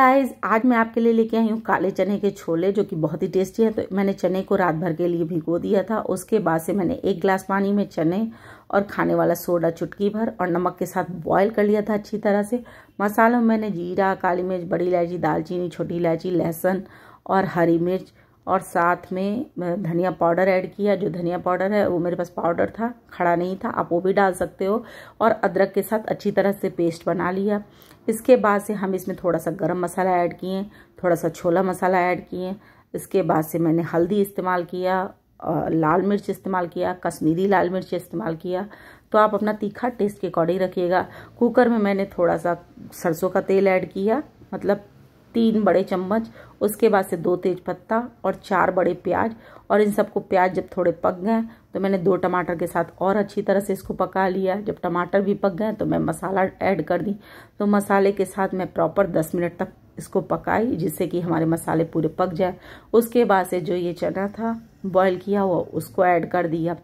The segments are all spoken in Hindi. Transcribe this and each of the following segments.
गाइस आज मैं आपके लिए लेके आई हूँ काले चने के छोले जो कि बहुत ही टेस्टी है तो मैंने चने को रात भर के लिए भिगो दिया था उसके बाद से मैंने एक गिलास पानी में चने और खाने वाला सोडा चुटकी भर और नमक के साथ बॉईल कर लिया था अच्छी तरह से मसालों में मैंने जीरा काली मिर्च बड़ी इलायची दालचीनी छोटी इलायची लहसुन और हरी मिर्च और साथ में धनिया पाउडर ऐड किया जो धनिया पाउडर है वो मेरे पास पाउडर था खड़ा नहीं था आप वो भी डाल सकते हो और अदरक के साथ अच्छी तरह से पेस्ट बना लिया इसके बाद से हम इसमें थोड़ा सा गरम मसाला ऐड किए थोड़ा सा छोला मसाला ऐड किए इसके बाद से मैंने हल्दी इस्तेमाल किया लाल मिर्च इस्तेमाल किया कश्मीरी लाल मिर्च इस्तेमाल किया तो आप अपना तीखा टेस्ट के अकॉर्डिंग रखिएगा कुकर में मैंने थोड़ा सा सरसों का तेल ऐड किया मतलब तीन बड़े चम्मच उसके बाद से दो तेज पत्ता और चार बड़े प्याज और इन सबको प्याज जब थोड़े पक गए तो मैंने दो टमाटर के साथ और अच्छी तरह से इसको पका लिया जब टमाटर भी पक गए तो मैं मसाला ऐड कर दी तो मसाले के साथ मैं प्रॉपर दस मिनट तक इसको पकाई जिससे कि हमारे मसाले पूरे पक जाए उसके बाद से जो ये चना था बॉयल किया हुआ उसको ऐड कर दिया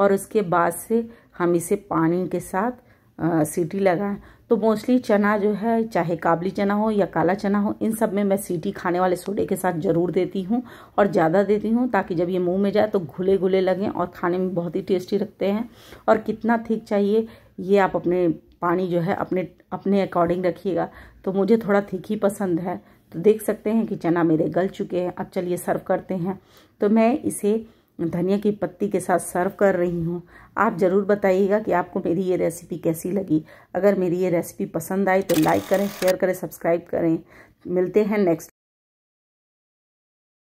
और उसके बाद से हम इसे पानी के साथ आ, सीटी लगाएं तो मोस्टली चना जो है चाहे काबली चना हो या काला चना हो इन सब में मैं सीटी खाने वाले सोडे के साथ ज़रूर देती हूँ और ज़्यादा देती हूँ ताकि जब ये मुंह में जाए तो घुले घुले लगें और खाने में बहुत ही टेस्टी रखते हैं और कितना थिक चाहिए ये आप अपने पानी जो है अपने अपने अकॉर्डिंग रखिएगा तो मुझे थोड़ा थिक ही पसंद है तो देख सकते हैं कि चना मेरे गल चुके हैं अब चलिए सर्व करते हैं तो मैं इसे धनिया की पत्ती के साथ सर्व कर रही हूँ आप ज़रूर बताइएगा कि आपको मेरी ये रेसिपी कैसी लगी अगर मेरी ये रेसिपी पसंद आई तो लाइक करें शेयर करें सब्सक्राइब करें मिलते हैं नेक्स्ट